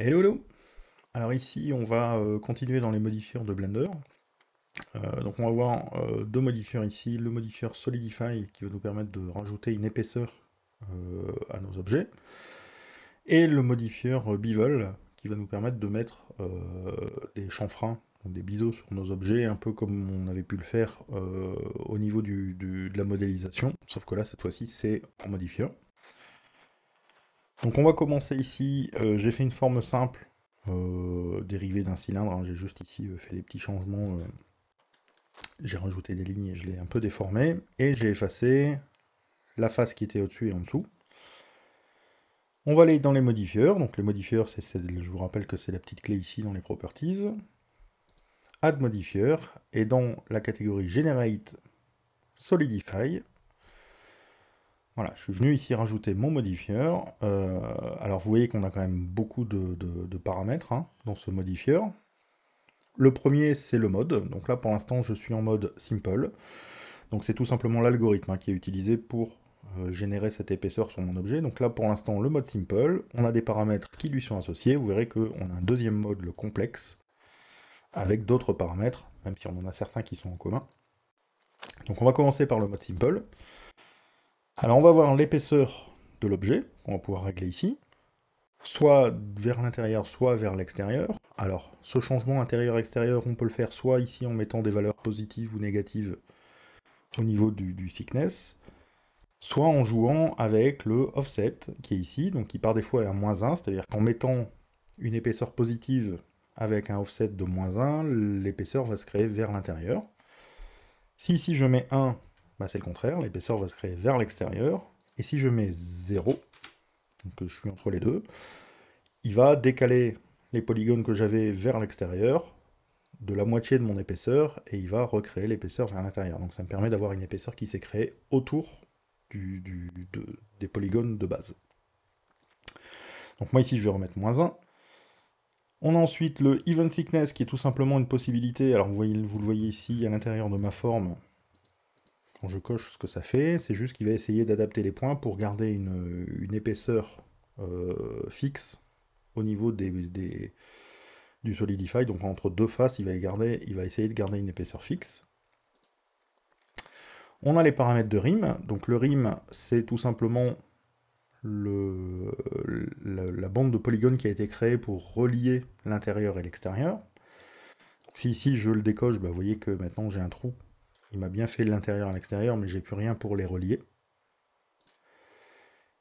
Hello, hello Alors ici, on va euh, continuer dans les modifieurs de Blender. Euh, donc on va voir euh, deux modifieurs ici, le modifieur Solidify qui va nous permettre de rajouter une épaisseur à nos objets, et le modifieur Bevel qui va nous permettre de mettre des chanfreins, des biseaux sur nos objets, un peu comme on avait pu le faire au niveau de la modélisation, sauf que là cette fois-ci c'est en modifier. Donc on va commencer ici, euh, j'ai fait une forme simple, euh, dérivée d'un cylindre, hein. j'ai juste ici euh, fait des petits changements, j'ai rajouté des lignes et je l'ai un peu déformé, et j'ai effacé la face qui était au-dessus et en dessous. On va aller dans les modifieurs, donc les modifieurs, c'est je vous rappelle que c'est la petite clé ici dans les properties, add modifier, et dans la catégorie generate solidify, voilà, je suis venu ici rajouter mon modifieur. Euh, alors vous voyez qu'on a quand même beaucoup de, paramètres hein, dans ce modifieur. Le premier, c'est le mode. Donc là, pour l'instant, je suis en mode simple. Donc c'est tout simplement l'algorithme hein, qui est utilisé pour euh, générer cette épaisseur sur mon objet. Donc là, pour l'instant, le mode simple. On a des paramètres qui lui sont associés. Vous verrez qu'on a un deuxième mode, le complexe, avec d'autres paramètres, même si on en a certains qui sont en commun. Donc on va commencer par le mode simple. Alors on va voir l'épaisseur de l'objet, qu'on va pouvoir régler ici, soit vers l'intérieur, soit vers l'extérieur. Alors ce changement intérieur-extérieur, on peut le faire soit ici en mettant des valeurs positives ou négatives au niveau du, thickness, soit en jouant avec le offset qui est ici, donc qui par défaut est à moins 1, c'est-à-dire qu'en mettant une épaisseur positive avec un offset de moins 1, l'épaisseur va se créer vers l'intérieur. Si ici je mets 1, bah, c'est le contraire, l'épaisseur va se créer vers l'extérieur. Et si je mets 0, donc je suis entre les deux, il va décaler les polygones que j'avais vers l'extérieur de la moitié de mon épaisseur et il va recréer l'épaisseur vers l'intérieur. Donc ça me permet d'avoir une épaisseur qui s'est créée autour des polygones de base. Donc moi ici je vais remettre moins 1. On a ensuite le even thickness qui est tout simplement une possibilité, alors vous le voyez ici à l'intérieur de ma forme, quand je coche ce que ça fait, c'est juste qu'il va essayer d'adapter les points pour garder une, épaisseur euh, fixe au niveau des, du Solidify. Donc entre deux faces, il va, il va essayer de garder une épaisseur fixe. On a les paramètres de RIM. Donc le RIM, c'est tout simplement le, la, bande de polygones qui a été créée pour relier l'intérieur et l'extérieur. Si ici je le décoche, bah vous voyez que maintenant j'ai un trou il m'a bien fait de l'intérieur à l'extérieur, mais j'ai plus rien pour les relier.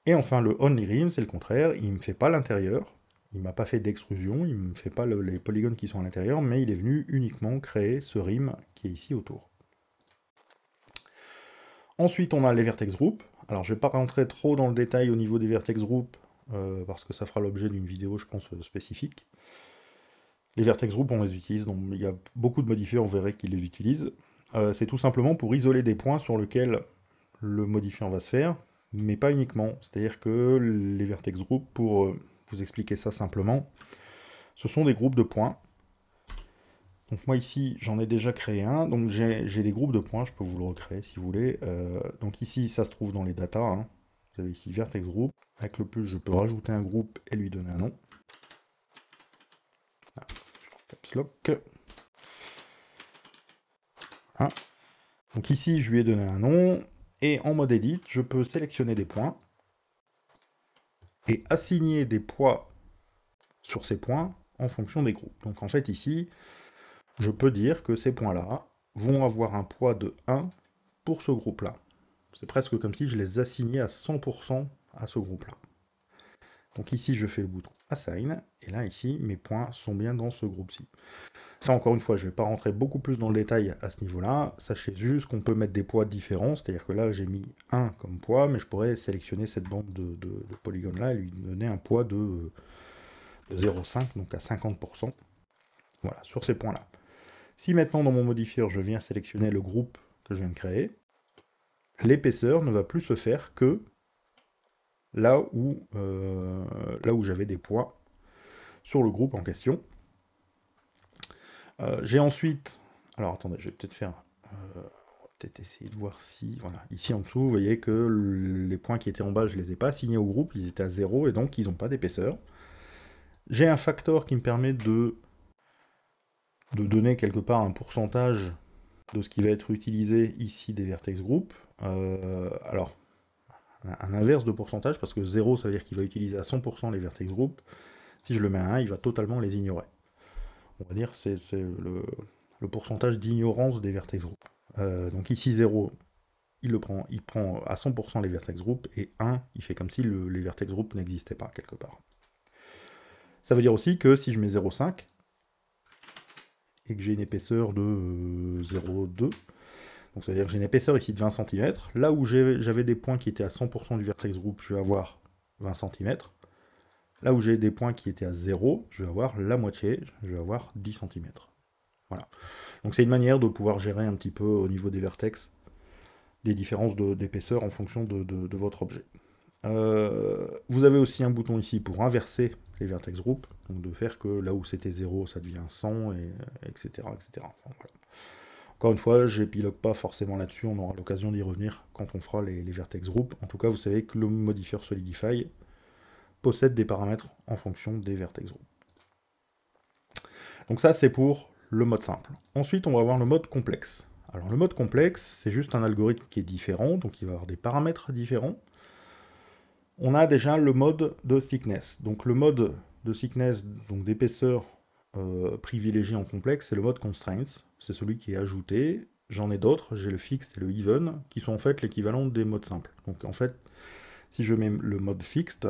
Et enfin, le only rim, c'est le contraire. Il ne me fait pas l'intérieur. Il m'a pas fait d'extrusion. Il ne me fait pas les polygones qui sont à l'intérieur, mais il est venu uniquement créer ce rim qui est ici autour. Ensuite, on a les vertex group. Alors, je ne vais pas rentrer trop dans le détail au niveau des vertex group, euh, parce que ça fera l'objet d'une vidéo, je pense, spécifique. Les vertex group, on les utilise, donc il y a beaucoup de modifiés, on verrait qu'ils les utilisent. Euh, c'est tout simplement pour isoler des points sur lesquels le modifiant va se faire, mais pas uniquement. C'est-à-dire que les vertex groupes, pour euh, vous expliquer ça simplement, ce sont des groupes de points. Donc moi ici, j'en ai déjà créé un, donc j'ai des groupes de points, je peux vous le recréer si vous voulez. Euh, donc ici, ça se trouve dans les data. Hein. Vous avez ici vertex group, avec le plus je peux rajouter un groupe et lui donner un nom. Ah, Hein. Donc ici, je lui ai donné un nom, et en mode edit, je peux sélectionner des points, et assigner des poids sur ces points en fonction des groupes. Donc en fait ici, je peux dire que ces points-là vont avoir un poids de 1 pour ce groupe-là. C'est presque comme si je les assignais à 100% à ce groupe-là. Donc ici, je fais le bouton Assign, et là, ici, mes points sont bien dans ce groupe-ci. Ça, encore une fois, je ne vais pas rentrer beaucoup plus dans le détail à ce niveau-là. Sachez juste qu'on peut mettre des poids différents, c'est-à-dire que là, j'ai mis 1 comme poids, mais je pourrais sélectionner cette bande de, de, polygones-là et lui donner un poids de, de 0,5, donc à 50%. Voilà, sur ces points-là. Si maintenant, dans mon modifier, je viens sélectionner le groupe que je viens de créer, l'épaisseur ne va plus se faire que là où, euh, où j'avais des points sur le groupe en question. Euh, j'ai ensuite... Alors attendez, je vais peut-être faire... Euh, peut-être essayer de voir si... Voilà, ici en dessous, vous voyez que les points qui étaient en bas, je ne les ai pas signés au groupe, ils étaient à 0 et donc ils n'ont pas d'épaisseur. J'ai un facteur qui me permet de, de donner quelque part un pourcentage de ce qui va être utilisé ici des vertex group. Euh, alors, un inverse de pourcentage, parce que 0, ça veut dire qu'il va utiliser à 100% les vertex groupes Si je le mets à 1, il va totalement les ignorer. On va dire c'est le, pourcentage d'ignorance des vertex groupes euh, donc ici 0, il le prend, il prend à 100% les vertex groupes et 1, il fait comme si les vertex groupes n'existaient pas quelque part. Ça veut dire aussi que si je mets 0,5 et que j'ai une épaisseur de 0,2, euh, donc c'est-à-dire que j'ai une épaisseur ici de 20 cm. Là où j'avais des points qui étaient à 100% du vertex group, je vais avoir 20 cm. Là où j'ai des points qui étaient à 0, je vais avoir la moitié, je vais avoir 10 cm. Voilà. Donc c'est une manière de pouvoir gérer un petit peu au niveau des vertex des différences d'épaisseur en fonction de, votre objet. Euh, vous avez aussi un bouton ici pour inverser les vertex group, donc de faire que là où c'était 0, ça devient 100, etc. etc. voilà. Encore une fois, n'épilogue pas forcément là-dessus, on aura l'occasion d'y revenir quand on fera les, vertex group. En tout cas, vous savez que le modifier Solidify possède des paramètres en fonction des vertex group. Donc ça, c'est pour le mode simple. Ensuite, on va avoir le mode complexe. Alors le mode complexe, c'est juste un algorithme qui est différent, donc il va avoir des paramètres différents. On a déjà le mode de thickness. Donc le mode de thickness, donc d'épaisseur euh, privilégié en complexe, c'est le mode constraints. C'est celui qui est ajouté. J'en ai d'autres, j'ai le fixed et le even, qui sont en fait l'équivalent des modes simples. Donc en fait, si je mets le mode fixed,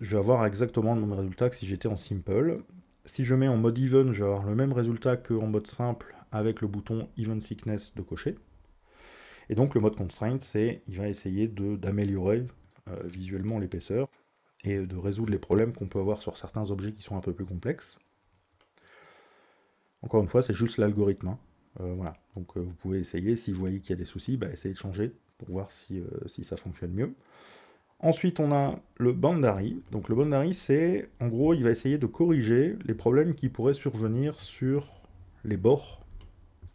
je vais avoir exactement le même résultat que si j'étais en simple. Si je mets en mode even, je vais avoir le même résultat qu'en mode simple avec le bouton even thickness de cocher. Et donc le mode constraint, c'est il va essayer d'améliorer euh, visuellement l'épaisseur et de résoudre les problèmes qu'on peut avoir sur certains objets qui sont un peu plus complexes. Encore une fois, c'est juste l'algorithme. Hein. Euh, voilà. Donc euh, vous pouvez essayer, si vous voyez qu'il y a des soucis, bah, essayez de changer pour voir si, euh, si, ça fonctionne mieux. Ensuite, on a le Bandari. Donc le Bandari, c'est, en gros, il va essayer de corriger les problèmes qui pourraient survenir sur les bords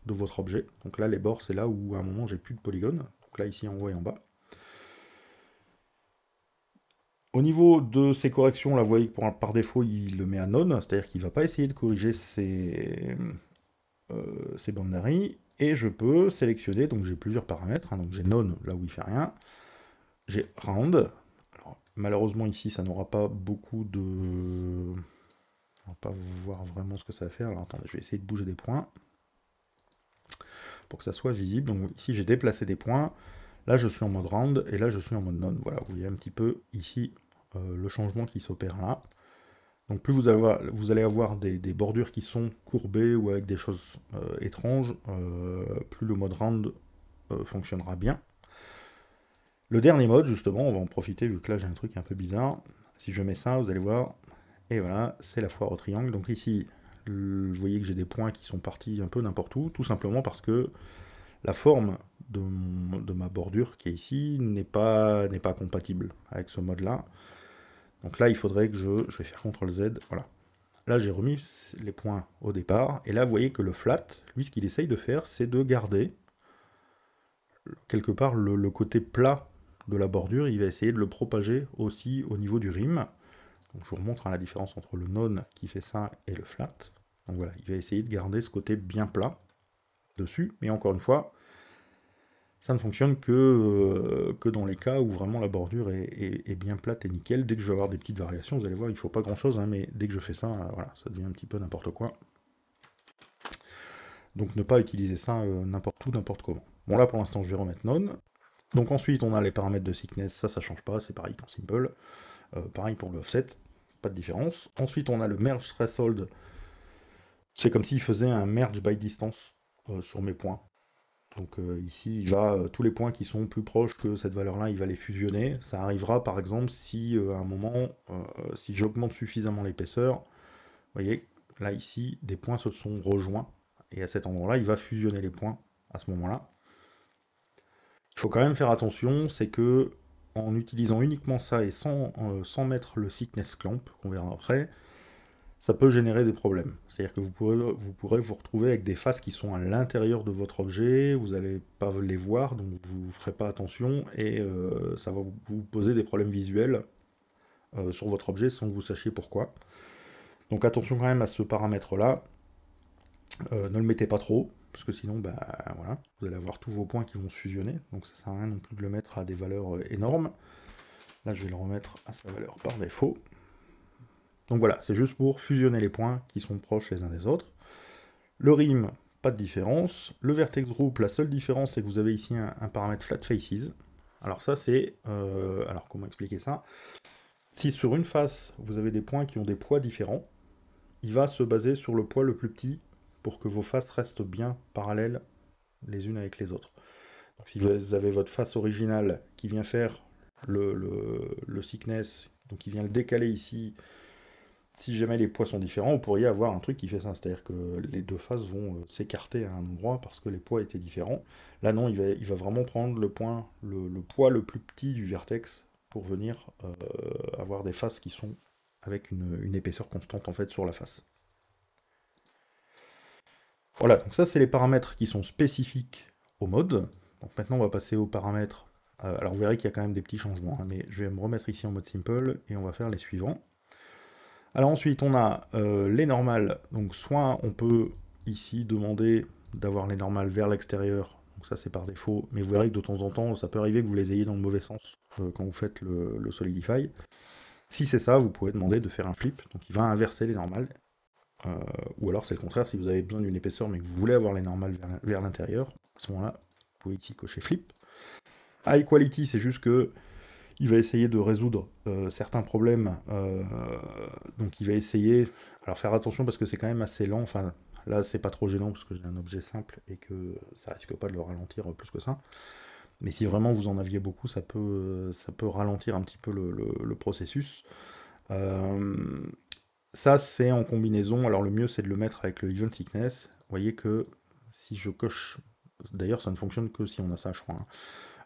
de votre objet. Donc là, les bords, c'est là où, à un moment, j'ai plus de polygones. Donc là, ici, en haut et en bas. Au niveau de ces corrections, là, vous voyez que par défaut, il le met à none, c'est-à-dire qu'il ne va pas essayer de corriger ses, euh, Et je peux sélectionner, donc j'ai plusieurs paramètres, hein, donc j'ai none là où il ne fait rien, j'ai round, malheureusement ici ça n'aura pas beaucoup de... On ne va pas voir vraiment ce que ça va faire, alors attendez, je vais essayer de bouger des points pour que ça soit visible, donc ici j'ai déplacé des points, Là, je suis en mode round et là, je suis en mode non. Voilà, vous voyez un petit peu ici euh, le changement qui s'opère là. Donc plus vous, vous allez avoir des, bordures qui sont courbées ou avec des choses euh, étranges, euh, plus le mode round fonctionnera bien. Le dernier mode, justement, on va en profiter vu que là j'ai un truc un peu bizarre. Si je mets ça, vous allez voir, et voilà, c'est la foire au triangle. Donc ici, vous voyez que j'ai des points qui sont partis un peu n'importe où, tout simplement parce que la forme de, ma bordure qui est ici n'est pas, n'est pas compatible avec ce mode-là. Donc là, il faudrait que je, je vais faire CTRL Z, voilà. Là, j'ai remis les points au départ, et là, vous voyez que le flat, lui, ce qu'il essaye de faire, c'est de garder quelque part le, côté plat de la bordure, il va essayer de le propager aussi au niveau du rim. Donc, je vous remontre hein, la différence entre le non qui fait ça et le flat. Donc voilà, il va essayer de garder ce côté bien plat dessus, mais encore une fois, ça ne fonctionne que, euh, que dans les cas où vraiment la bordure est, bien plate et nickel. Dès que je vais avoir des petites variations, vous allez voir, il ne faut pas grand-chose, hein, mais dès que je fais ça, euh, voilà, ça devient un petit peu n'importe quoi. Donc ne pas utiliser ça euh, n'importe où, n'importe comment. Bon là, pour l'instant, je vais remettre none. Donc ensuite, on a les paramètres de thickness, ça, ça change pas, c'est pareil qu'en simple. pareil pour le offset, pas de différence. Ensuite, on a le merge threshold. C'est comme s'il faisait un merge by distance sur mes points. Donc euh, ici, il va euh, tous les points qui sont plus proches que cette valeur-là, il va les fusionner. Ça arrivera par exemple si euh, à un moment, si j'augmente suffisamment l'épaisseur, vous voyez, là ici, des points se sont rejoints. Et à cet endroit-là, il va fusionner les points à ce moment-là. Il faut quand même faire attention, c'est que en utilisant uniquement ça et sans, sans mettre le thickness clamp, qu'on verra après, ça peut générer des problèmes. C'est-à-dire que vous pourrez, vous pourrez vous retrouver avec des faces qui sont à l'intérieur de votre objet, vous n'allez pas les voir, donc vous ne ferez pas attention, et euh, ça va vous poser des problèmes visuels euh, sur votre objet sans que vous sachiez pourquoi. Donc attention quand même à ce paramètre-là. Euh, ne le mettez pas trop, parce que sinon, bah, voilà, vous allez avoir tous vos points qui vont se fusionner, donc ça sert à rien non plus de le mettre à des valeurs énormes. Là, je vais le remettre à sa valeur par défaut. Donc voilà, c'est juste pour fusionner les points qui sont proches les uns des autres. Le RIM, pas de différence. Le vertex group, la seule différence, c'est que vous avez ici un, paramètre flat faces. Alors ça, c'est... Euh, alors comment expliquer ça Si sur une face, vous avez des points qui ont des poids différents, il va se baser sur le poids le plus petit pour que vos faces restent bien parallèles les unes avec les autres. Donc si vous avez votre face originale qui vient faire le, le sickness, donc qui vient le décaler ici, si jamais les poids sont différents, vous pourriez avoir un truc qui fait ça, c'est-à-dire que les deux faces vont euh, s'écarter à un endroit parce que les poids étaient différents. Là non, il va, vraiment prendre le, point, le, poids le plus petit du vertex pour venir euh, avoir des faces qui sont avec une, épaisseur constante en fait sur la face. Voilà, donc ça c'est les paramètres qui sont spécifiques au mode. Donc maintenant on va passer aux paramètres. Euh, alors vous verrez qu'il y a quand même des petits changements, hein, mais je vais me remettre ici en mode simple et on va faire les suivants. Alors ensuite, on a euh, les normales. Donc soit on peut ici demander d'avoir les normales vers l'extérieur. Donc ça, c'est par défaut. Mais vous verrez que de temps en temps, ça peut arriver que vous les ayez dans le mauvais sens euh, quand vous faites le, Solidify. Si c'est ça, vous pouvez demander de faire un flip. Donc il va inverser les normales. Euh, ou alors c'est le contraire, si vous avez besoin d'une épaisseur mais que vous voulez avoir les normales vers l'intérieur, à ce moment-là, vous pouvez ici cocher flip. High quality, c'est juste que il va essayer de résoudre euh, certains problèmes. Euh, donc il va essayer. Alors faire attention parce que c'est quand même assez lent. Enfin, là c'est pas trop gênant parce que j'ai un objet simple et que ça risque pas de le ralentir euh, plus que ça. Mais si vraiment vous en aviez beaucoup, ça peut, ça peut ralentir un petit peu le, processus. ça c'est en combinaison. Alors le mieux c'est de le mettre avec le even sickness. Vous voyez que si je coche D'ailleurs, ça ne fonctionne que si on a ça, je crois.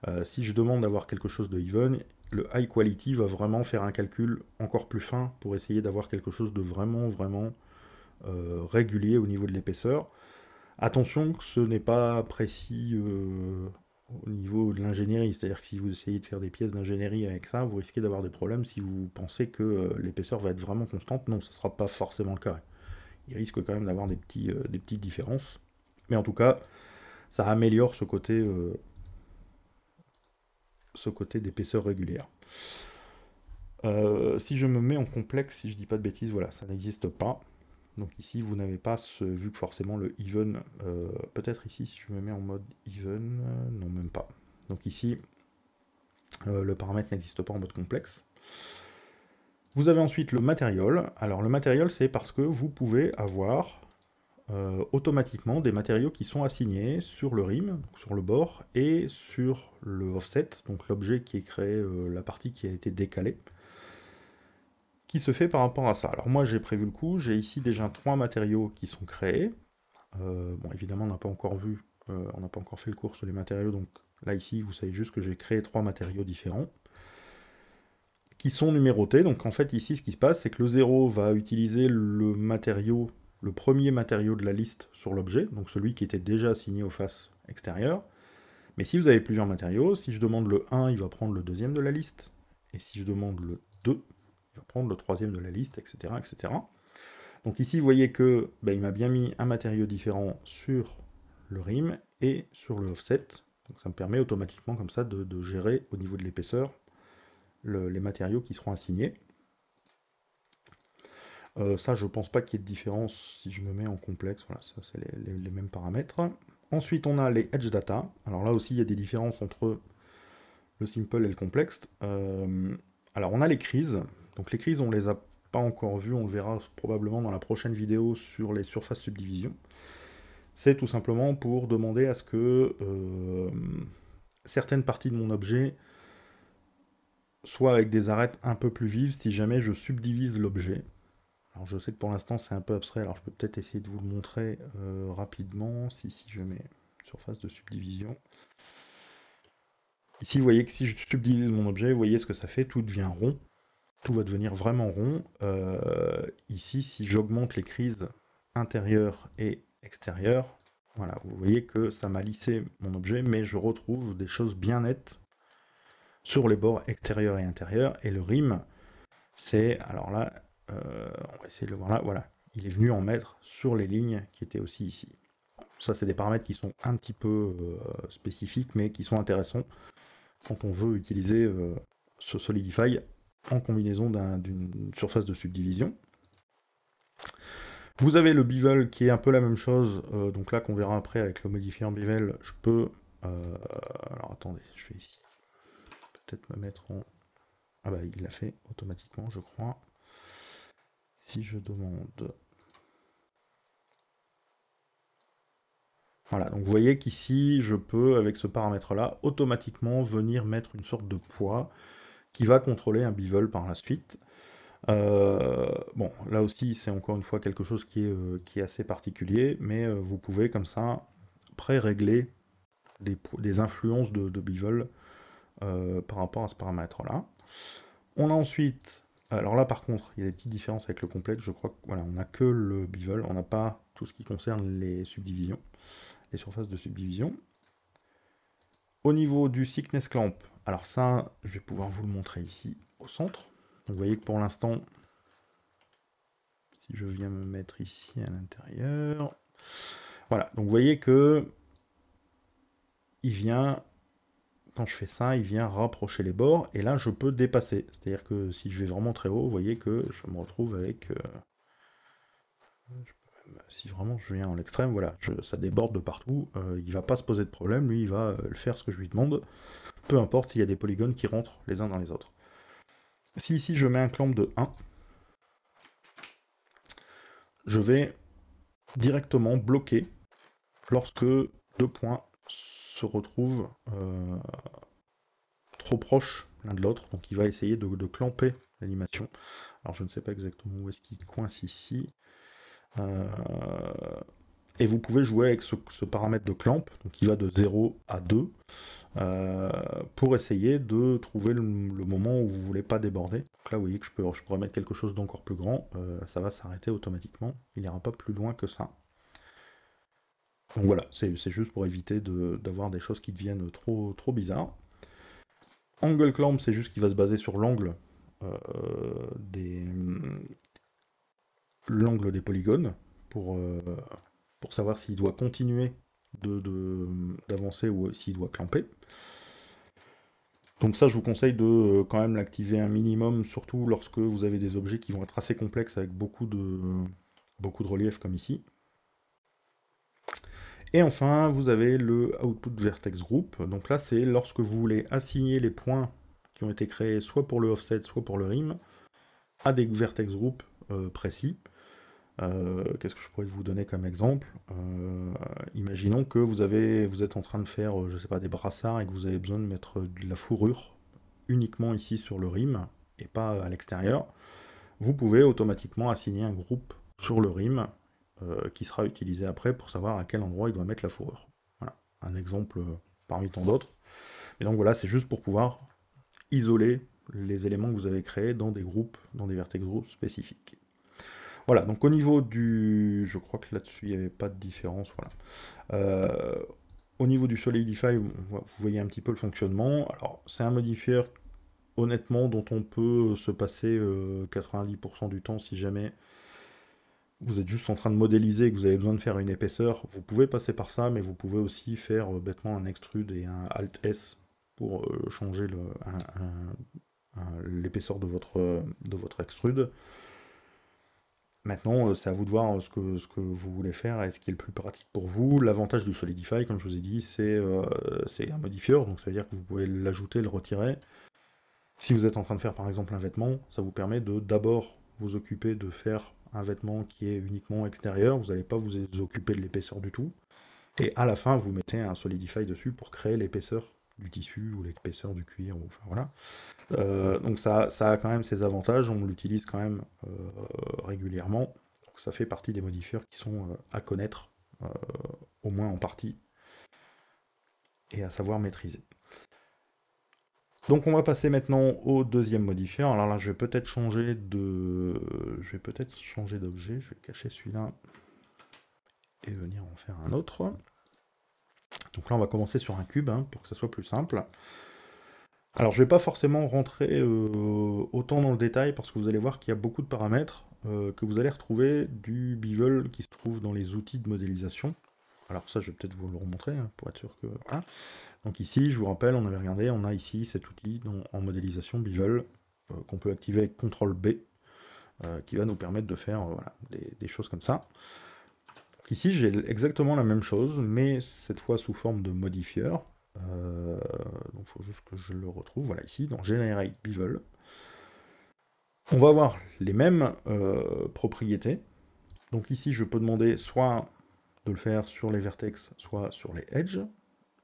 Hein. si je demande d'avoir quelque chose de even, le high quality va vraiment faire un calcul encore plus fin pour essayer d'avoir quelque chose de vraiment, vraiment euh, régulier au niveau de l'épaisseur. Attention que ce n'est pas précis euh, au niveau de l'ingénierie, c'est-à-dire que si vous essayez de faire des pièces d'ingénierie avec ça, vous risquez d'avoir des problèmes si vous pensez que euh, l'épaisseur va être vraiment constante. Non, ce ne sera pas forcément le cas. Il risque quand même d'avoir des, petits, des petites différences. Mais en tout cas, ça améliore ce côté ce côté d'épaisseur régulière. Euh, si je me mets en complexe, si je dis pas de bêtises, voilà, ça n'existe pas. Donc ici, vous n'avez pas ce, vu que forcément le even, euh, peut-être ici, si je me mets en mode even, euh, non, même pas. Donc ici, le paramètre n'existe pas en mode complexe. Vous avez ensuite le matériel. Alors le matériel, c'est parce que vous pouvez avoir euh, automatiquement des matériaux qui sont assignés sur le rim, sur le bord, et sur le offset, donc l'objet qui est créé, euh, la partie qui a été décalée, qui se fait par rapport à ça. Alors moi j'ai prévu le coup, j'ai ici déjà trois matériaux qui sont créés. Euh, bon évidemment on n'a pas encore vu, on n'a pas encore fait le cours sur les matériaux, donc là ici vous savez juste que j'ai créé trois matériaux différents qui sont numérotés. Donc en fait ici ce qui se passe c'est que le 0 va utiliser le matériau le premier matériau de la liste sur l'objet, donc celui qui était déjà assigné aux faces extérieures. Mais si vous avez plusieurs matériaux, si je demande le 1, il va prendre le deuxième de la liste. Et si je demande le 2, il va prendre le troisième de la liste, etc. etc. Donc ici, vous voyez que ben, il m'a bien mis un matériau différent sur le rim et sur le offset. Donc ça me permet automatiquement comme ça de, gérer au niveau de l'épaisseur les matériaux qui seront assignés. Euh, ça, je pense pas qu'il y ait de différence si je me mets en complexe. Voilà, ça, c'est les, mêmes paramètres. Ensuite, on a les edge data. Alors là aussi, il y a des différences entre le simple et le complexe. Euh, alors, on a les crises. Donc, les crises, on les a pas encore vues. On le verra probablement dans la prochaine vidéo sur les surfaces subdivisions. C'est tout simplement pour demander à ce que euh, certaines parties de mon objet soient avec des arêtes un peu plus vives si jamais je subdivise l'objet. Alors je sais que pour l'instant c'est un peu abstrait, alors je peux peut-être essayer de vous le montrer euh, rapidement. Si, si je mets surface de subdivision. Ici, vous voyez que si je subdivise mon objet, vous voyez ce que ça fait, tout devient rond. Tout va devenir vraiment rond. Euh, ici, si j'augmente les crises intérieures et extérieures, voilà, vous voyez que ça m'a lissé mon objet, mais je retrouve des choses bien nettes sur les bords extérieurs et intérieurs. Et le rime, c'est, alors là, euh, on va essayer de le voir là, voilà, il est venu en mettre sur les lignes qui étaient aussi ici. Ça, c'est des paramètres qui sont un petit peu euh, spécifiques, mais qui sont intéressants quand on veut utiliser euh, ce Solidify en combinaison d'une surface de subdivision. Vous avez le bevel qui est un peu la même chose, donc là qu'on verra après avec le modifier bevel, je peux... alors attendez, je vais ici. Peut-être me mettre en... Ah bah il l'a fait automatiquement je crois si je demande... Voilà, donc vous voyez qu'ici, je peux, avec ce paramètre-là, automatiquement venir mettre une sorte de poids qui va contrôler un bevel par la suite. Euh, bon, là aussi, c'est encore une fois quelque chose qui est, euh, qui est assez particulier, mais euh, vous pouvez comme ça pré-régler des, influences de, de par rapport à ce paramètre-là. On a ensuite alors là, par contre, il y a des petites différences avec le complet. Je crois qu'on voilà, n'a que le bevel, on n'a pas tout ce qui concerne les subdivisions, les surfaces de subdivision. Au niveau du sickness clamp, alors ça, je vais pouvoir vous le montrer ici au centre. vous voyez que pour l'instant, si je viens me mettre ici à l'intérieur, voilà, donc vous voyez que il vient quand je fais ça, il vient rapprocher les bords, et là, je peux dépasser. C'est-à-dire que si je vais vraiment très haut, vous voyez que je me retrouve avec... Euh, si vraiment je viens en l'extrême, voilà, ça déborde de partout, il euh, il va pas se poser de problème, lui, il va euh, le faire ce que je lui demande, peu importe s'il y a des polygones qui rentrent les uns dans les autres. Si ici, je mets un clamp de 1, je vais directement bloquer lorsque deux points retrouve euh, trop proche l'un de l'autre, donc il va essayer de, clamper l'animation. Alors je ne sais pas exactement où est-ce qu'il coince ici. Euh, et vous pouvez jouer avec ce, paramètre de clamp, donc qui va de 0 à 2, euh, pour essayer de trouver le, moment où vous voulez pas déborder. là, vous voyez que je, peux, je pourrais mettre quelque chose d'encore plus grand, ça va s'arrêter automatiquement, il n'ira pas plus loin que ça. Donc voilà, c'est juste pour éviter d'avoir des choses qui deviennent trop, trop bizarres. Angle clamp, c'est juste qu'il va se baser sur l'angle euh, des, l'angle des polygones pour, euh, pour savoir s'il doit continuer d'avancer de, d'avancer ou s'il doit clamper. Donc ça, je vous conseille de euh, quand même l'activer un minimum, surtout lorsque vous avez des objets qui vont être assez complexes avec beaucoup de, beaucoup de comme ici. Et enfin, vous avez le output vertex group. Donc là, c'est lorsque vous voulez assigner les points qui ont été créés soit pour le offset, soit pour le rim, à des vertex group euh, précis. Euh, qu'est-ce que je pourrais vous donner comme exemple euh, Imaginons que vous, avez, vous êtes en train de faire, je sais pas, des brassards et que vous avez besoin de mettre de la fourrure uniquement ici sur le rim et pas à l'extérieur. Vous pouvez automatiquement assigner un groupe sur le rim euh, qui sera utilisé après pour savoir à quel endroit il doit mettre la fourrure. Voilà, un exemple euh, parmi tant d'autres. Mais donc voilà, c'est juste pour pouvoir isoler les éléments que vous avez créés dans des groupes, dans des vertex groupes spécifiques. Voilà, donc au niveau du... Je crois que là-dessus, il n'y avait pas de différence, voilà. Euh, au niveau du Solidify, vous voyez un petit peu le fonctionnement. Alors, c'est un modifier, honnêtement, dont on peut se passer 90% du temps si jamais vous êtes juste en train de modéliser et que vous avez besoin de faire une épaisseur, vous pouvez passer par ça, mais vous pouvez aussi faire euh, bêtement un extrude et un alt S pour euh, changer l'épaisseur euh, de votre, extrude. Maintenant, c'est à vous de voir ce que, vous voulez faire et ce qui est le plus pratique pour vous. L'avantage du Solidify, comme je vous ai dit, c'est un modifieur, donc ça veut dire que vous pouvez l'ajouter, le retirer. Si vous êtes en train de faire par exemple un vêtement, ça vous permet de d'abord vous occuper de faire un vêtement qui est uniquement extérieur, vous n'allez pas vous occuper de l'épaisseur du tout. Et à la fin, vous mettez un solidify dessus pour créer l'épaisseur du tissu ou l'épaisseur du cuir. voilà. Euh, donc ça, ça a quand même ses avantages, on l'utilise quand même euh, régulièrement. Donc ça fait partie des modifieurs qui sont euh, à connaître, au moins en partie, et à savoir maîtriser. Donc on va passer maintenant au deuxième modifier. Alors là, je vais peut-être changer de, je vais peut-être changer d'objet. Je vais cacher celui-là et venir en faire un autre. Donc là, on va commencer sur un cube hein, pour que ça soit plus simple. Alors, je ne vais pas forcément rentrer euh, autant dans le détail parce que vous allez voir qu'il y a beaucoup de paramètres euh, que vous allez retrouver du bevel qui se trouve dans les outils de modélisation. Alors ça, je vais peut-être vous le remontrer hein, pour être sûr que... Donc ici, je vous rappelle, on avait regardé, on a ici cet outil en modélisation Bevel euh, qu'on peut activer avec CTRL B, euh, qui va nous permettre de faire euh, des, choses comme ça. ici, j'ai exactement la même chose, mais cette fois sous forme de modifieur. donc il faut juste que je le retrouve. Voilà, ici, dans Generate Bevel. On va avoir les mêmes propriétés. Donc ici, je peux demander soit de le faire sur les vertex, soit sur les edges.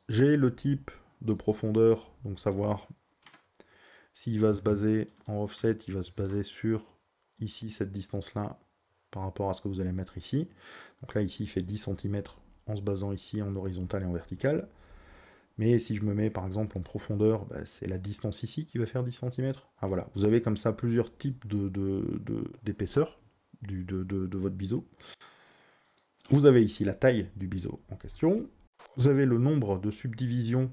J'ai le type de profondeur, donc savoir s'il va se baser en offset, il va se baser sur ici cette distance-là par rapport à ce que vous allez mettre ici. Donc là, ici, il fait 10 cm en se basant ici en horizontal et en vertical. Mais si je me mets par exemple en profondeur, bah, c'est la distance ici qui va faire 10 cm. Ah voilà, vous avez comme ça plusieurs types d'épaisseur de, de, de votre biseau. Vous avez ici la taille du biseau en question. Vous avez le nombre de subdivisions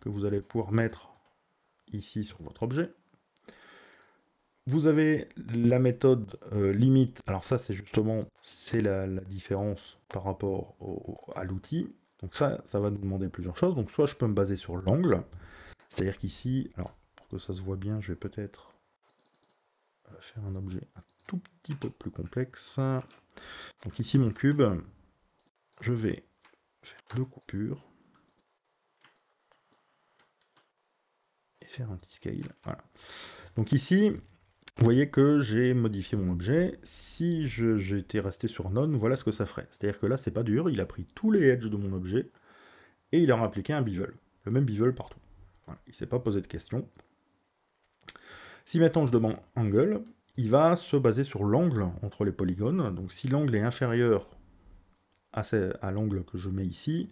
que vous allez pouvoir mettre ici sur votre objet. Vous avez la méthode euh, limite. Alors ça, c'est justement la, différence par rapport à l'outil. Donc ça, ça va nous demander plusieurs choses. Donc soit je peux me baser sur l'angle. C'est-à-dire qu'ici, alors pour que ça se voit bien, je vais peut-être euh, faire un objet tout petit peu plus complexe. Donc ici mon cube, je vais faire deux coupures. Et faire un petit scale. Voilà. Donc ici, vous voyez que j'ai modifié mon objet. Si j'étais resté sur none, voilà ce que ça ferait. C'est-à-dire que là, c'est pas dur, il a pris tous les edges de mon objet et il a appliqué un bevel. Le même bevel partout. Il ne s'est pas posé de questions Si maintenant je demande angle, il va se baser sur l'angle entre les polygones. Donc si l'angle est inférieur à, à l'angle que je mets ici,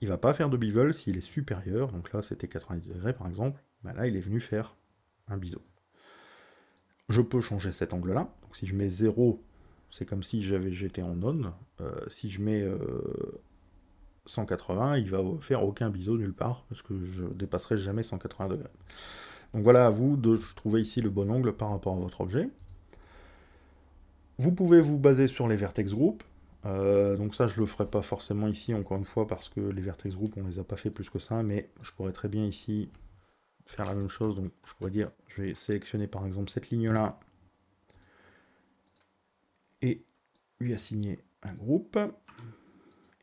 il va pas faire de bevel s'il est supérieur. Donc là, c'était 90 degrés par exemple. Ben là, il est venu faire un biseau. Je peux changer cet angle-là. Donc si je mets 0, c'est comme si j'avais j'étais en on. Euh, si je mets 180, euh, il va faire aucun biseau nulle part, parce que je dépasserai jamais 180 degrés. Donc voilà à vous de trouver ici le bon angle par rapport à votre objet. Vous pouvez vous baser sur les vertex groupes. Euh, donc ça, je ne le ferai pas forcément ici, encore une fois, parce que les vertex groupes, on ne les a pas fait plus que ça, mais je pourrais très bien ici faire la même chose. Donc je pourrais dire, je vais sélectionner par exemple cette ligne-là et lui assigner un groupe.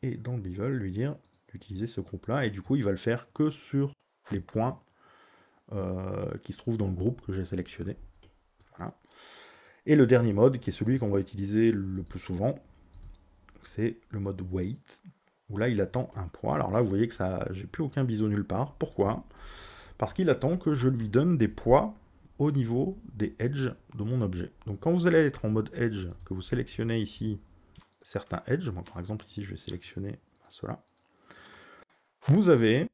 Et dans le lui dire d'utiliser ce groupe-là. Et du coup, il va le faire que sur les points euh, qui se trouve dans le groupe que j'ai sélectionné. Et le dernier mode, qui est celui qu'on va utiliser le plus souvent, c'est le mode wait, où là il attend un poids. Alors là vous voyez que ça, j'ai plus aucun biseau nulle part. Pourquoi Parce qu'il attend que je lui donne des poids au niveau des edges de mon objet. Donc quand vous allez être en mode edge, que vous sélectionnez ici certains edges, moi par exemple ici je vais sélectionner cela, vous avez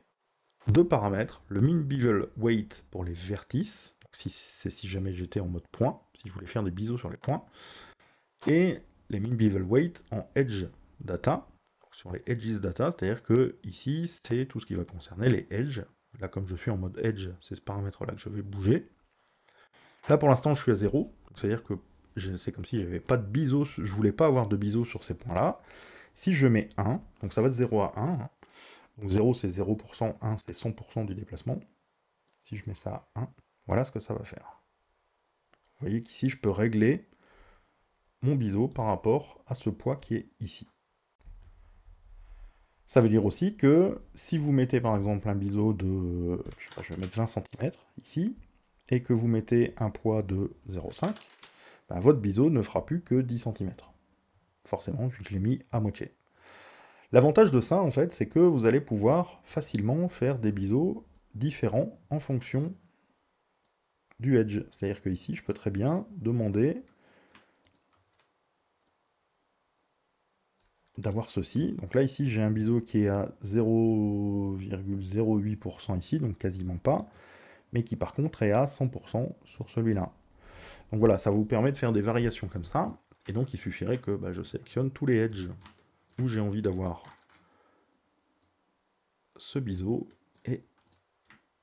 deux paramètres, le min bevel weight pour les vertices, si c'est si jamais j'étais en mode point, si je voulais faire des biseaux sur les points, et les min bevel weight en edge data, sur les edges data, c'est-à-dire que ici c'est tout ce qui va concerner les edges. Là comme je suis en mode edge, c'est ce paramètre là que je vais bouger. Là pour l'instant je suis à 0, c'est-à-dire que c'est comme si j'avais pas de biseaux je voulais pas avoir de biseaux sur ces points là. Si je mets 1, donc ça va de 0 à 1, donc 0, c'est 0%, 1, c'est 100% du déplacement. Si je mets ça à 1, voilà ce que ça va faire. Vous voyez qu'ici, je peux régler mon biseau par rapport à ce poids qui est ici. Ça veut dire aussi que si vous mettez par exemple un biseau de, je, sais pas, je vais mettre 20 cm ici, et que vous mettez un poids de 0,5, ben, votre biseau ne fera plus que 10 cm. Forcément, je l'ai mis à moitié. L'avantage de ça, en fait, c'est que vous allez pouvoir facilement faire des biseaux différents en fonction du edge. C'est-à-dire que ici, je peux très bien demander d'avoir ceci. Donc là, ici, j'ai un biseau qui est à 0,08% ici, donc quasiment pas, mais qui par contre est à 100% sur celui-là. Donc voilà, ça vous permet de faire des variations comme ça. Et donc, il suffirait que bah, je sélectionne tous les edges où j'ai envie d'avoir ce biseau et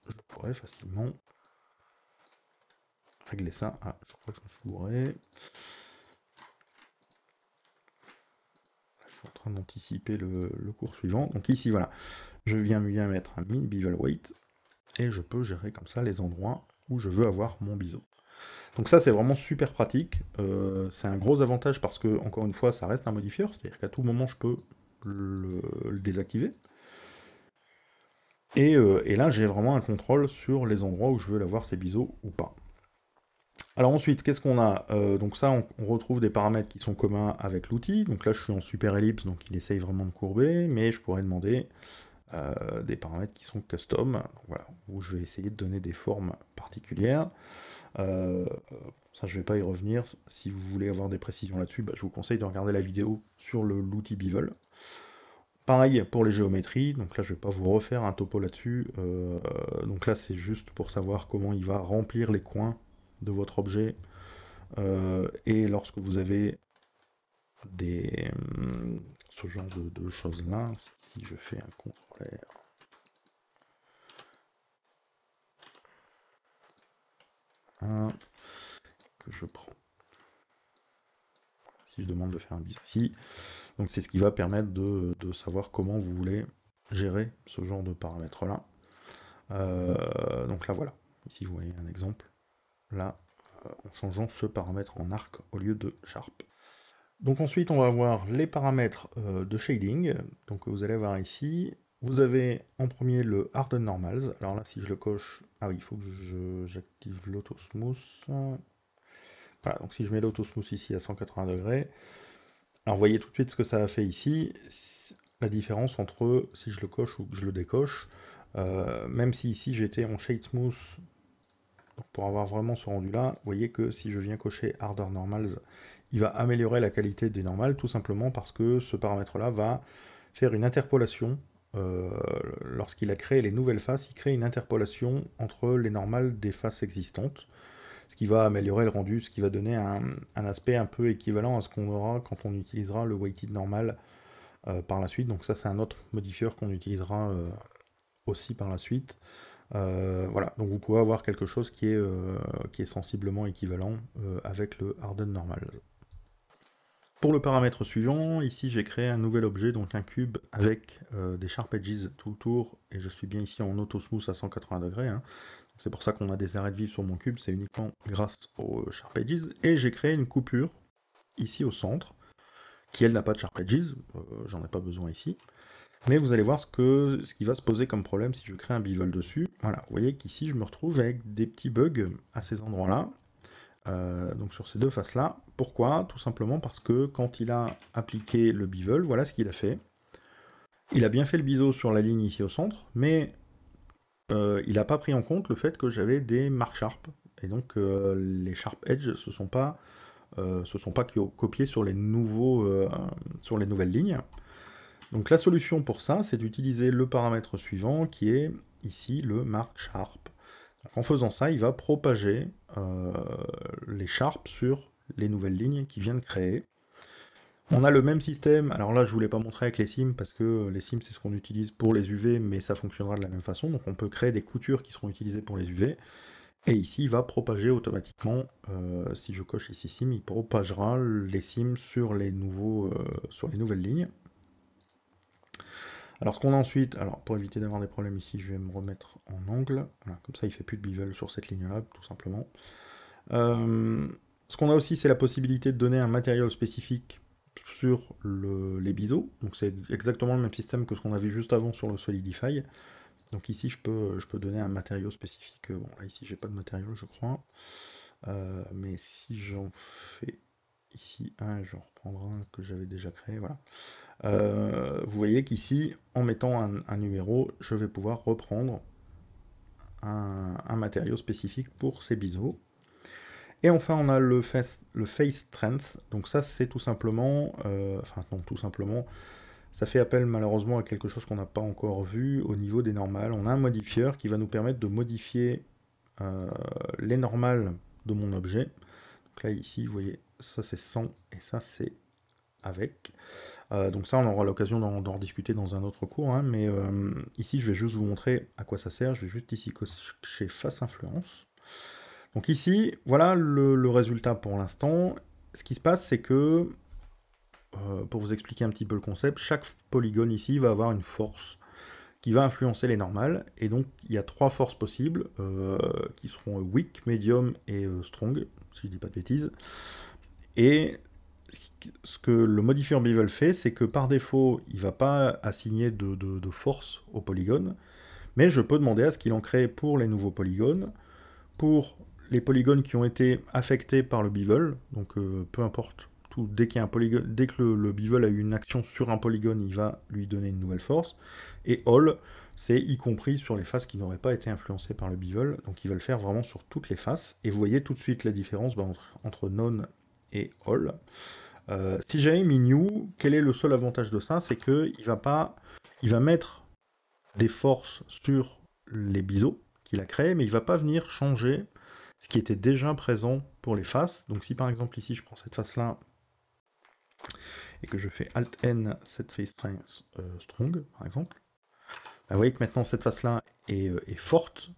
je pourrais facilement régler ça. Ah, je crois que je me Je suis en train d'anticiper le, le, cours suivant. Donc ici, voilà, je viens bien mettre un min bevel weight et je peux gérer comme ça les endroits où je veux avoir mon biseau. Donc ça, c'est vraiment super pratique. Euh, c'est un gros avantage parce que, encore une fois, ça reste un modifieur, c'est-à-dire qu'à tout moment, je peux le, désactiver. Euh, et, là, j'ai vraiment un contrôle sur les endroits où je veux l'avoir ces biseaux ou pas. Alors ensuite, qu'est-ce qu'on a euh, Donc ça, on, retrouve des paramètres qui sont communs avec l'outil. Donc là, je suis en super ellipse, donc il essaye vraiment de courber, mais je pourrais demander des paramètres qui sont custom, voilà, où je vais essayer de donner des formes particulières. Euh, ça, je ne vais pas y revenir. Si vous voulez avoir des précisions là-dessus, bah, je vous conseille de regarder la vidéo sur l'outil Bevel. Pareil pour les géométries, donc là je ne vais pas vous refaire un topo là-dessus, euh, donc là c'est juste pour savoir comment il va remplir les coins de votre objet, euh, et lorsque vous avez des, hum, ce genre de, choses là, si je fais un contrôle que je prends. Si je demande de faire un bisou ici. Donc c'est ce qui va permettre de, savoir comment vous voulez gérer ce genre de paramètres là. Euh, donc là voilà, ici vous voyez un exemple. Là, euh, en changeant ce paramètre en arc au lieu de sharp. Donc ensuite on va voir les paramètres euh, de shading. Donc vous allez voir ici, vous avez en premier le Harden Normals. Alors là, si je le coche... Ah oui, il faut que j'active l'autosmooth. Voilà, donc si je mets l'autosmooth ici à 180 degrés, alors vous voyez tout de suite ce que ça a fait ici. La différence entre si je le coche ou que je le décoche. Euh, même si ici j'étais en Shade Smooth pour avoir vraiment ce rendu là, vous voyez que si je viens cocher Harder Normals, il va améliorer la qualité des normales tout simplement parce que ce paramètre là va faire une interpolation euh, lorsqu'il a créé les nouvelles faces, il crée une interpolation entre les normales des faces existantes, ce qui va améliorer le rendu, ce qui va donner un, aspect un peu équivalent à ce qu'on aura quand on utilisera le weighted normal euh, par la suite. Donc ça, c'est un autre modifieur qu'on utilisera euh, aussi par la suite. voilà, donc vous pouvez avoir quelque chose qui est, qui est sensiblement équivalent avec le Harden normal. Pour le paramètre suivant, ici j'ai créé un nouvel objet, donc un cube avec euh, des sharp edges tout autour. et je suis bien ici en auto smooth à 180 degrés. Hein. C'est pour ça qu'on a des arrêts de vie sur mon cube, c'est uniquement grâce aux sharp edges. Et j'ai créé une coupure ici au centre, qui elle n'a pas de sharp edges, euh, j'en ai pas besoin ici. Mais vous allez voir ce, qui va se poser comme problème si je crée un bivol dessus. Voilà, vous voyez qu'ici je me retrouve avec des petits bugs à ces endroits-là. Euh, donc sur ces deux faces-là. Pourquoi Tout simplement parce que quand il a appliqué le bevel, voilà ce qu'il a fait. Il a bien fait le biseau sur la ligne ici au centre, mais euh, il n'a pas pris en compte le fait que j'avais des marques sharp. Et donc euh, les sharp edges ne se sont pas, se sont pas copiés sur les, sur les nouvelles lignes. Donc la solution pour ça, c'est d'utiliser le paramètre suivant qui est ici le mark sharp en faisant ça, il va propager euh, les sharps sur les nouvelles lignes qu'il vient de créer. On a le même système, alors là je vous l'ai pas montrer avec les sims parce que les sims c'est ce qu'on utilise pour les UV mais ça fonctionnera de la même façon, donc on peut créer des coutures qui seront utilisées pour les UV et ici il va propager automatiquement, euh, si je coche ici sim, il propagera les sims sur les, nouveaux, euh, sur les nouvelles lignes. Alors ce qu'on a ensuite, alors pour éviter d'avoir des problèmes ici, je vais me remettre en angle, comme ça il ne fait plus de bevel sur cette ligne-là, tout simplement. Euh, ce qu'on a aussi, c'est la possibilité de donner un matériau spécifique sur les biseaux, donc c'est exactement le même système que ce qu'on avait juste avant sur le Solidify. Donc ici, je peux, je peux donner un matériau spécifique. Bon, là, ici, j'ai pas de matériau, je crois. Euh, mais si j'en fais ici un, je reprendrai un que j'avais déjà créé, voilà. Euh, vous voyez qu'ici, en mettant un, numéro, je vais pouvoir reprendre un, matériau spécifique pour ces biseaux. Et enfin, on a le face, le face strength. Donc ça, c'est tout simplement... Euh, enfin, non, tout simplement... Ça fait appel malheureusement à quelque chose qu'on n'a pas encore vu au niveau des normales. On a un modifieur qui va nous permettre de modifier euh, les normales de mon objet. Donc là, ici, vous voyez, ça c'est sans et ça c'est avec. Euh, donc ça, on aura l'occasion d'en rediscuter dans un autre cours, hein, mais euh, ici, je vais juste vous montrer à quoi ça sert. Je vais juste ici chez Face Influence. Donc ici, voilà le, résultat pour l'instant. Ce qui se passe, c'est que, euh, pour vous expliquer un petit peu le concept, chaque polygone ici va avoir une force qui va influencer les normales, et donc il y a trois forces possibles, qui seront weak, medium et strong, si je ne dis pas de bêtises. Et ce que le modifier Bevel fait, c'est que par défaut, il ne va pas assigner de, force au polygone, mais je peux demander à ce qu'il en crée pour les nouveaux polygones, pour les polygones qui ont été affectés par le bevel, donc euh, peu importe, tout, dès, qu'il un polygone, dès que le, bevel a eu une action sur un polygone, il va lui donner une nouvelle force, et all, c'est y compris sur les faces qui n'auraient pas été influencées par le bevel, donc il va le faire vraiment sur toutes les faces, et vous voyez tout de suite la différence ben, entre, entre none et all. Euh, si si mis new quel est le seul avantage de ça C'est qu'il va pas. Il va mettre des forces sur les biseaux qu'il a créés, mais il va pas venir changer ce qui était déjà présent pour les faces. Donc si par exemple ici je prends cette face-là et que je fais Alt N cette face euh, strong par exemple, bah, vous voyez que maintenant cette face-là est, euh, est forte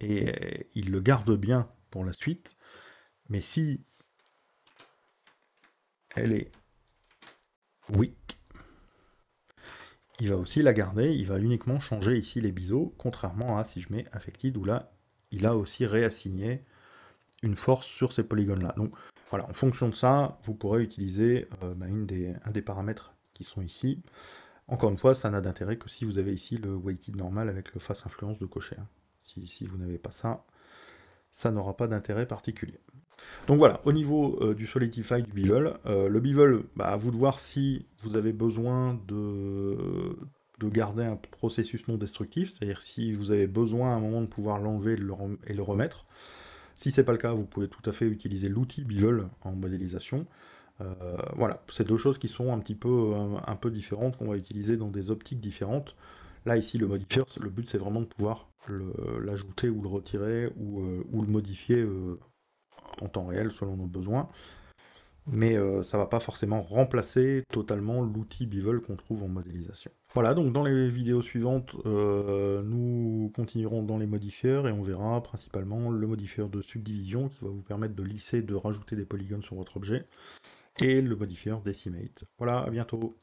et euh, il le garde bien pour la suite. Mais si elle est weak. Il va aussi la garder, il va uniquement changer ici les biseaux, contrairement à si je mets affected, où là, il a aussi réassigné une force sur ces polygones-là. Donc voilà, en fonction de ça, vous pourrez utiliser euh, bah, une des, un des paramètres qui sont ici. Encore une fois, ça n'a d'intérêt que si vous avez ici le weighted normal avec le face influence de cocher. Hein. si vous n'avez pas ça, ça n'aura pas d'intérêt particulier. Donc voilà, au niveau euh, du Solidify du Bevel, euh, le Bevel bah, à vous de voir si vous avez besoin de, de garder un processus non destructif, c'est-à-dire si vous avez besoin à un moment de pouvoir l'enlever et le remettre. Si c'est pas le cas, vous pouvez tout à fait utiliser l'outil Bevel en modélisation. Euh, voilà, c'est deux choses qui sont un petit peu, peu différentes, qu'on va utiliser dans des optiques différentes. Là, ici, le modifier, le but c'est vraiment de pouvoir l'ajouter ou le retirer ou, ou le modifier en temps réel selon nos besoins. Mais euh, ça ne va pas forcément remplacer totalement l'outil Bevel qu'on trouve en modélisation. Voilà, donc dans les vidéos suivantes, euh, nous continuerons dans les modifieurs et on verra principalement le modifieur de subdivision qui va vous permettre de lisser, de rajouter des polygones sur votre objet, et le modifieur Decimate. Voilà, à bientôt